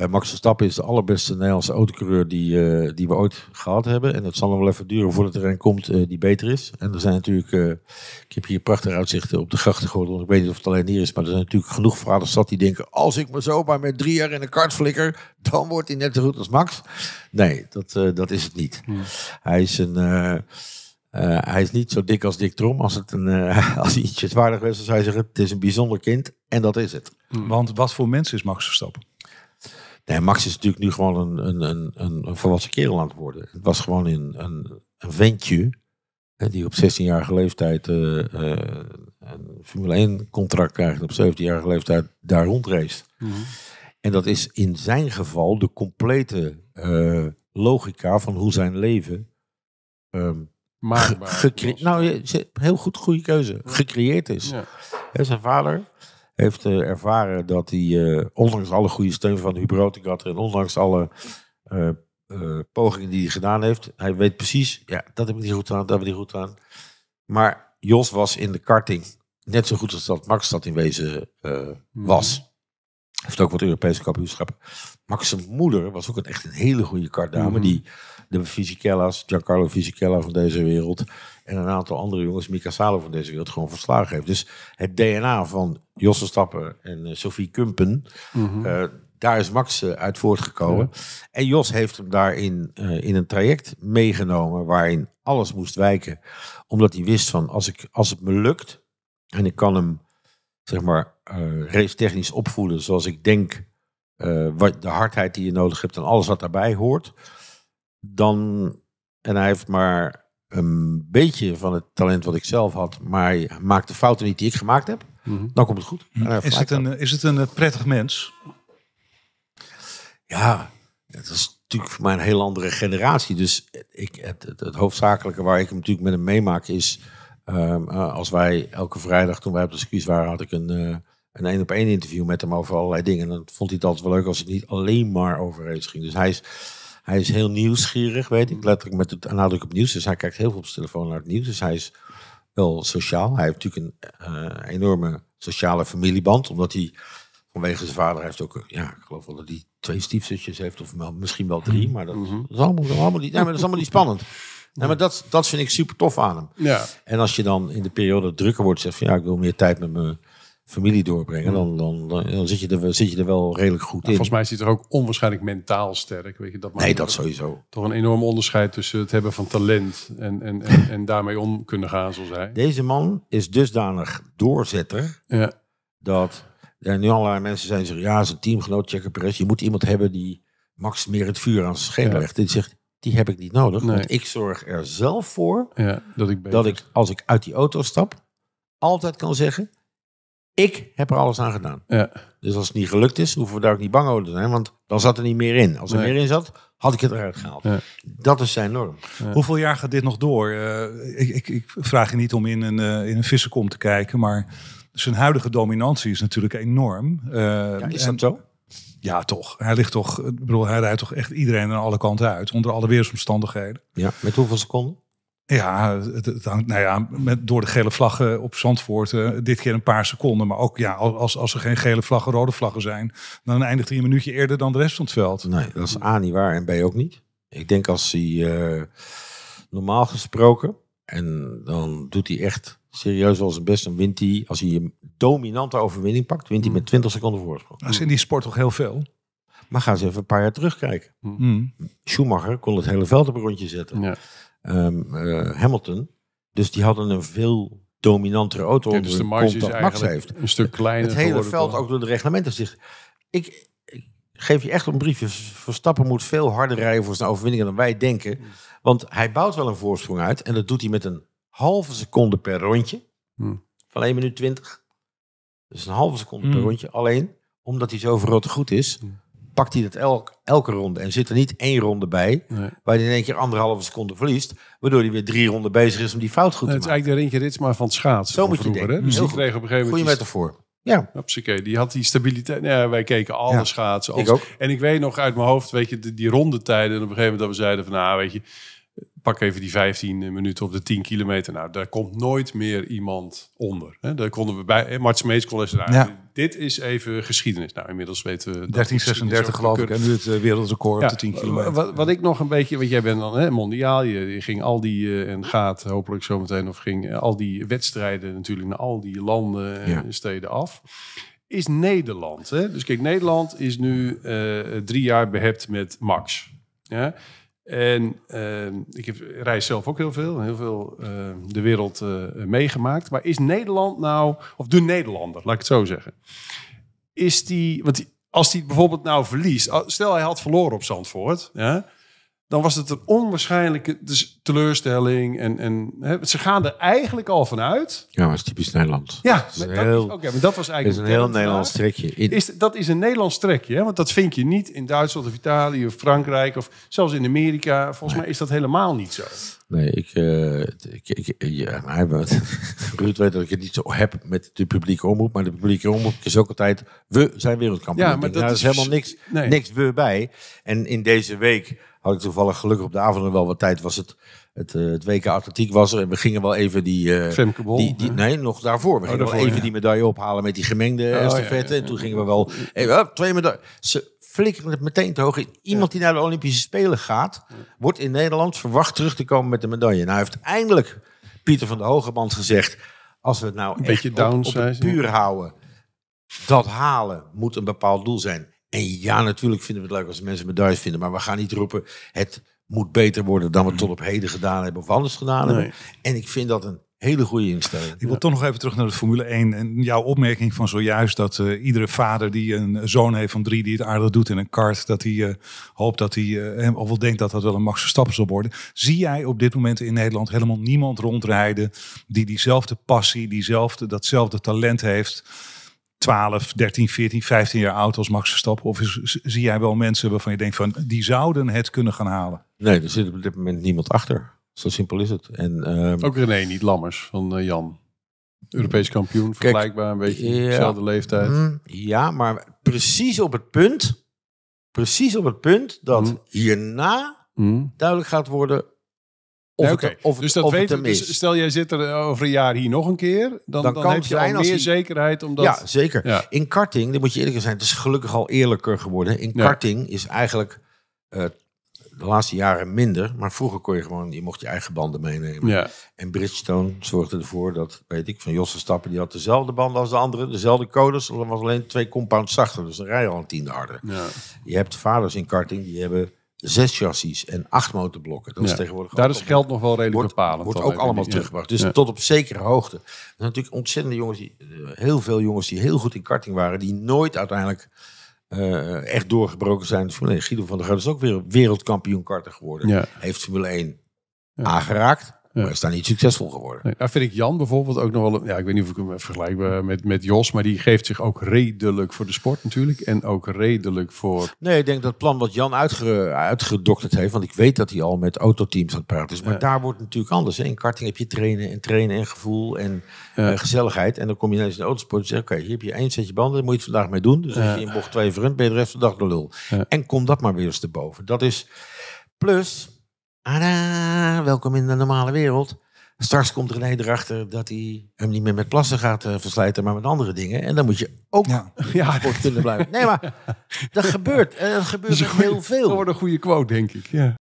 Eh, Max Verstappen is de allerbeste Nederlandse autocoureur die, eh, die we ooit gehad hebben. En het zal hem wel even duren voordat er een komt eh, die beter is. En er zijn natuurlijk, ik heb hier prachtig uitzichten op de grachten grachtengordel. Ik weet niet of het alleen hier is, maar er zijn natuurlijk genoeg vaders zat die denken... als ik me zo maar met drie jaar in een kart flikker, dan wordt hij net zo goed als Max. Nee, dat, dat is het niet. Hij is een... hij is niet zo dik als Dick Trom. Als, het een, uh, als hij ietsje zwaarder was, zou hij zeggen: Het is een bijzonder kind. En dat is het. Want wat voor mens is Max Verstappen? Max is natuurlijk nu gewoon een, een, een, een, volwassen kerel aan het worden. Het was gewoon een, een, een ventje hè, die op 16-jarige leeftijd eh, eh, een Formule 1-contract krijgt en op 17-jarige leeftijd daar rondreist. Mhm. En dat is in zijn geval de complete eh, logica van hoe zijn leven. Um, ehm, maar, nou, heel goed, goede keuze. Gecreëerd is. Ja. Hè, zijn vader heeft eh, ervaren dat hij, eh, ondanks alle goede steun van Hubrotigat en ondanks alle eh, pogingen die hij gedaan heeft, hij weet precies, ja, dat heb ik niet goed aan, dat heb ik niet goed aan. Maar Jos was in de karting net zo goed als dat Max dat in wezen mhm. was. Mm -hmm. Heeft ook wat Europese kampioenschappen. Max zijn moeder was ook een, echt een hele goede kartdame. Mhm. Die de Fisichella's, Giancarlo Fisichella van deze wereld en een aantal andere jongens, Mika Salo van deze wereld, gewoon verslagen heeft. Dus het DNA van Josse Stappen en eh, Sophie Kumpen, mm daar is Max eh, uit voortgekomen. En Jos heeft hem daarin in een traject meegenomen waarin alles moest wijken. Omdat hij wist van als, ik, als het me lukt en ik kan hem zeg maar uh, race technisch opvoeden zoals ik denk wat de hardheid die je nodig hebt en alles wat daarbij hoort. Dan, en hij heeft maar een beetje van het talent wat ik zelf had, maar maakt de fouten niet die ik gemaakt heb, mhm. dan komt het goed. Mhm. Is, het een, is het een prettig mens? Ja, dat is natuurlijk voor mij een heel andere generatie. Dus ik, het, het, hoofdzakelijke waar ik hem natuurlijk met hem meemaak is, ehm, eh, als wij elke vrijdag toen wij op de circuit waren, had ik een... Eh, een één op één interview met hem over allerlei dingen. En dan vond hij het altijd wel leuk als het niet alleen maar over race ging. Dus hij is, hij is heel nieuwsgierig, weet ik. Letterlijk met het nadruk op nieuws. Dus hij kijkt heel veel op zijn telefoon naar het nieuws. Dus hij is wel sociaal. Hij heeft natuurlijk een eh, enorme sociale familieband. Omdat hij vanwege zijn vader heeft ook, ja, ik geloof wel dat hij twee stiefzusjes heeft. Of misschien wel drie. Mhm. Maar dat, mhm. dat is allemaal, allemaal, niet, nee, maar dat is allemaal niet spannend. Nee, maar dat, dat vind ik super tof aan hem. Ja. En als je dan in de periode drukker wordt, zegt van ja, ik wil meer tijd met mijn familie doorbrengen, hmm. dan, dan, dan zit, je er, zit je er wel redelijk goed nou, in. volgens mij zit er ook onwaarschijnlijk mentaal sterk. Weet je, dat nee, dat sowieso. Toch een enorm onderscheid tussen het hebben van talent en, en, en, en daarmee om kunnen gaan, zoals hij. Deze man is dusdanig doorzetter ja. dat er nu allerlei mensen zijn zeggen, ja, zijn teamgenoot, Checker Perez, je moet iemand hebben die max meer het vuur aan zijn schenen ja. legt. Die zegt, die heb ik niet nodig, want ik zorg er zelf voor ja, dat, ik dat ik als ik uit die auto stap altijd kan zeggen, ik heb er alles aan gedaan. Ja. Dus als het niet gelukt is, hoeven we daar ook niet bang over te zijn. Want dan zat er niet meer in. Als er meer in zat, had ik het eruit gehaald. Dat is zijn norm. Hoeveel jaar gaat dit nog door? Eh, ik, ik, ik, vraag je niet om in een, uh, in een vissenkom te kijken. Maar zijn huidige dominantie is natuurlijk enorm. Eh, ja, is dat en, zo? Ja, toch. Hij ligt toch, ik bedoel, hij rijdt toch echt iedereen aan alle kanten uit. Onder alle weersomstandigheden. Ja, met hoeveel seconden? Ja, het, hangt, nou ja, met, door de gele vlaggen op Zandvoort, uh, dit keer een paar seconden. Maar ook ja, als, als er geen gele vlaggen, rode vlaggen zijn, dan eindigt hij een minuutje eerder dan de rest van het veld. Nee, dat is A niet waar en B ook niet. Ik denk als hij eh, normaal gesproken, en dan doet hij echt serieus als zijn best, dan wint hij, als hij een dominante overwinning pakt, wint hij mm. met 20 seconden voorsprong. als nou, in die sport toch heel veel? Maar gaan ze even een paar jaar terugkijken. Mm. Schumacher kon het hele veld op een rondje zetten. Ja. Ehm, eh, Hamilton. Dus die hadden een veel dominantere auto. Ja, dus de marge heeft. een stuk kleiner. Het hele veld ook door de reglementen zich. Ik, geef je echt een briefje. Verstappen moet veel harder rijden voor zijn overwinningen dan wij denken. Want hij bouwt wel een voorsprong uit. En dat doet hij met een halve seconde per rondje. Hmm. Van 1 minuut 20. Dus een halve seconde per hmm. rondje. Alleen omdat hij zo verrot goed is. Hmm pakt hij dat elk, elke ronde. En zit er niet één ronde bij, waar hij in één keer anderhalve seconde verliest. Waardoor hij weer drie ronden bezig is om die fout goed te maken. Het is eigenlijk de Rintje Ritsma van schaats. Zo moet je denken. Dus die kreeg op een gegeven moment... Goeie metafoor. Ja. Hopsakee, die had die stabiliteit. Nou ja, wij keken alle ja, schaatsen. Ik ook. En ik weet nog uit mijn hoofd, weet je, die, die rondetijden. En op een gegeven moment dat we zeiden van, nou, weet je pak even die 15 minuten op de 10 kilometer. Nou, daar komt nooit meer iemand onder. Hè? Daar konden we bij. Mart Mees kon ja. Dit is even geschiedenis. Nou, inmiddels weten we. 1336 geloof ik. En nu het eh, wereldrecord ja, op de 10 kilometer. Wat, wat, ik nog een beetje. Want jij bent dan hè, mondiaal. Je, ging al die. Eh, en gaat hopelijk zometeen. Of ging eh, al die wedstrijden natuurlijk naar al die landen en steden af is Nederland. Hè? Dus kijk, Nederland is nu drie jaar behept met Max. Ja? En ehm, ik heb, reis zelf ook heel veel, heel veel ehm, de wereld eh, meegemaakt. Maar is Nederland nou, of de Nederlander, laat ik het zo zeggen. Is die, want als die bijvoorbeeld nou verliest, stel hij had verloren op Zandvoort. Ja, dan was het een onwaarschijnlijke teleurstelling. En, en hè, ze gaan er eigenlijk al vanuit. Ja, dat is typisch Nederland. Ja, dat, is maar dat was eigenlijk. een heel Nederlands trekje. Is, dat is een Nederlands trekje, hè? want dat vind je niet in Duitsland of Italië of Frankrijk of zelfs in Amerika. Volgens mij is dat helemaal niet zo. Nee, ik, uh, ik, ik ja, maar, Ruud weet dat ik het niet zo heb met de publieke omroep. Maar de publieke omroep is ook altijd, we zijn wereldkampioen. Ja, maar dat Daar nou, is, helemaal dus- niks, niks we bij. En in deze week had ik toevallig gelukkig op de avond nog wel wat tijd. Was het, het, eh, het WK Atletiek was er. En we gingen wel even die... Uh, die, die nee, nog daarvoor. We oh, gingen wel even die medaille ophalen met die gemengde oh, estafette. en toen gingen we wel... Even, twee medailles. Ze flikkeren het meteen te hoog. Iemand die naar de Olympische Spelen gaat... wordt in Nederland verwacht terug te komen met de medaille. Nou heeft eindelijk Pieter van der Hogeband gezegd... als we het nou een beetje op, op het puur houden... dat halen moet een bepaald doel zijn. En ja, natuurlijk vinden we het leuk als mensen medailles vinden. Maar we gaan niet roepen, het moet beter worden dan we mm-hmm. tot op heden gedaan hebben of anders gedaan hebben. En ik vind dat een hele goede instelling. Ik wil toch nog even terug naar de Formule 1 en jouw opmerking van zojuist dat eh, iedere vader die een zoon heeft van drie die het aardig doet in een kart, dat hij uh, hoopt dat hij, uh, of wel denkt dat dat wel een Max stap zal worden. Zie jij op dit moment in Nederland helemaal niemand rondrijden die diezelfde passie, diezelfde, datzelfde talent heeft? 12, 13, 14, 15 jaar oud als Max Verstappen? Of zie jij wel mensen waarvan je denkt van die zouden het kunnen gaan halen? Nee, er zit op dit moment niemand achter. Zo simpel is het. En, ehm, Ook René, niet Lammers van eh, Jan. Europees kampioen, vergelijkbaar, een beetje ja, dezelfde leeftijd. Mm, ja, maar precies op het punt, precies op het punt dat mm. hierna mm. duidelijk gaat worden of, of dus dat weet, dus stel jij zit er eh, over een jaar hier nog een keer, dan, dan, heb je al meer zekerheid. Omdat... Ja, zeker. In karting, dan moet je eerlijk zijn, het is gelukkig al eerlijker geworden. In karting is eigenlijk eh, de laatste jaren minder, maar vroeger kon je gewoon, je mocht je eigen banden meenemen. Ja. En Bridgestone zorgde ervoor dat, weet ik, van Josse Stappen, die had dezelfde banden als de anderen, dezelfde codes, was alleen twee compounds zachter, dus dan rij je al een tiende harder. Je hebt vaders in karting, die hebben zes chassis en acht motorblokken. Dat is tegenwoordig Daar is geld nog wel redelijk wordt, bepalend. Wordt ook allemaal teruggebracht. Dus tot op zekere hoogte. Er zijn natuurlijk ontzettende jongens, die, eh, heel veel jongens die heel goed in karting waren, die nooit uiteindelijk eh, echt doorgebroken zijn. Guido van der Groot is ook weer wereldkampioen karter geworden. Heeft Formule 1 aangeraakt. Ja. Maar is daar niet succesvol geworden. daar vind ik Jan bijvoorbeeld ook nog wel. Ja, ik weet niet of ik hem vergelijk met, met Jos. Maar die geeft zich ook redelijk voor de sport natuurlijk. En ook redelijk voor. Nee, ik denk dat plan wat Jan uitgedokterd heeft. Want ik weet dat hij al met autoteams aan het praten is. Maar daar wordt natuurlijk anders. In karting heb je trainen en trainen en gevoel en eh, gezelligheid. En dan kom je ineens in de autosport. En zeg oké, okay, hier heb je één setje banden. Daar moet je het vandaag mee doen. Dus als je in bocht twee verunt, ben je de rest van de dag de lul. En kom dat maar weer eens te boven. Dat is. Plus Ada, welkom in de normale wereld. Straks komt René erachter dat hij hem niet meer met plassen gaat eh, verslijten, maar met andere dingen. En dan moet je ook ja. sport kunnen blijven. Nee, maar dat gebeurt. Dat eh, gebeurt dat dus heel veel. Dat wordt een goede quote, denk ik. Ja.